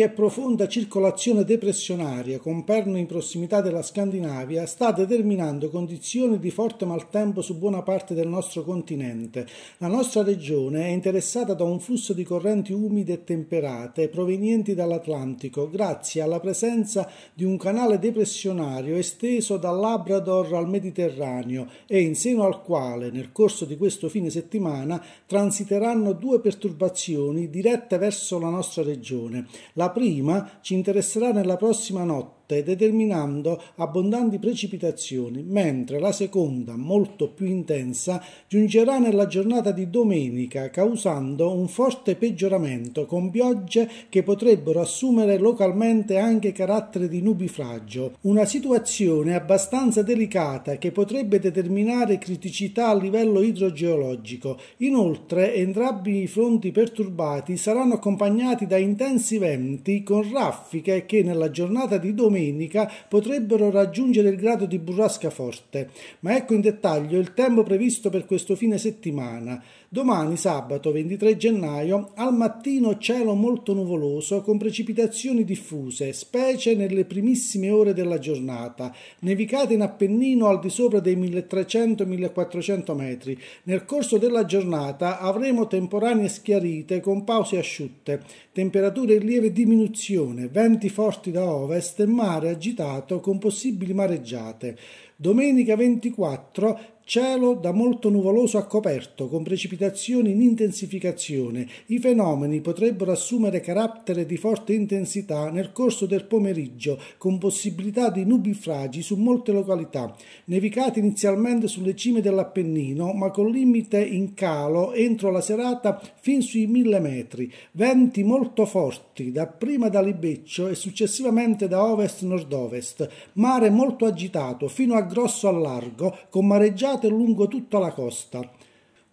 Un'ampia e profonda circolazione depressionaria con perno in prossimità della Scandinavia sta determinando condizioni di forte maltempo su buona parte del nostro continente. La nostra regione è interessata da un flusso di correnti umide e temperate provenienti dall'Atlantico grazie alla presenza di un canale depressionario esteso dal Labrador al Mediterraneo e in seno al quale nel corso di questo fine settimana transiteranno due perturbazioni dirette verso la nostra regione. La prima ci interesserà nella prossima notte forte determinando abbondanti precipitazioni, mentre la seconda, molto più intensa, giungerà nella giornata di domenica causando un forte peggioramento con piogge che potrebbero assumere localmente anche carattere di nubifragio, una situazione abbastanza delicata che potrebbe determinare criticità a livello idrogeologico. Inoltre entrambi i fronti perturbati saranno accompagnati da intensi venti con raffiche che nella giornata di domenica domenica potrebbero raggiungere il grado di burrasca forte, ma ecco in dettaglio il tempo previsto per questo fine settimana. Domani sabato 23 gennaio al mattino cielo molto nuvoloso con precipitazioni diffuse, specie nelle primissime ore della giornata, nevicate in Appennino al di sopra dei 1300-1400 metri. Nel corso della giornata avremo temporanee schiarite con pause asciutte, temperature in lieve diminuzione, venti forti da ovest e mare mare agitato con possibili mareggiate. Domenica 24 Cielo da molto nuvoloso a coperto, con precipitazioni in intensificazione. I fenomeni potrebbero assumere carattere di forte intensità nel corso del pomeriggio, con possibilità di nubifragi su molte località. Nevicate inizialmente sulle cime dell'Appennino, ma con limite in calo entro la serata fin sui mille metri. Venti molto forti, dapprima da Libeccio e successivamente da ovest-nord-ovest. Mare molto agitato, fino a grosso al largo, con mareggiate stato lungo tutta la costa.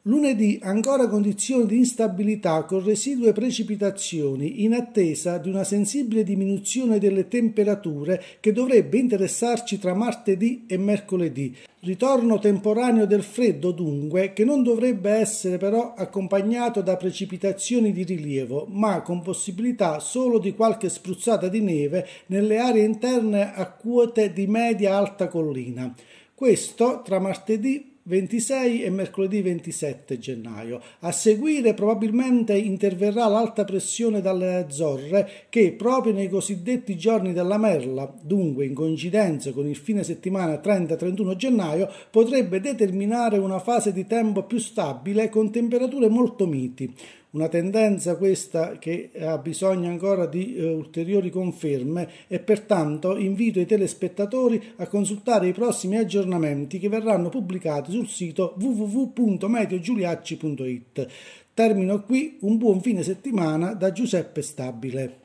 Lunedì ancora condizioni di instabilità con residue precipitazioni in attesa di una sensibile diminuzione delle temperature che dovrebbe interessarci tra martedì e mercoledì. Ritorno temporaneo del freddo dunque che non dovrebbe essere però accompagnato da precipitazioni di rilievo ma con possibilità solo di qualche spruzzata di neve nelle aree interne a quote di media alta collina. Questo tra martedì 26 e mercoledì 27 gennaio. A seguire probabilmente interverrà l'alta pressione dalle Azzorre che proprio nei cosiddetti giorni della merla, dunque in coincidenza con il fine settimana 30-31 gennaio, potrebbe determinare una fase di tempo più stabile con temperature molto miti. Una tendenza questa che ha bisogno ancora di eh, ulteriori conferme e pertanto invito i telespettatori a consultare i prossimi aggiornamenti che verranno pubblicati sul sito www.meteogiuliacci.it. Termino qui, un buon fine settimana da Giuseppe Stabile.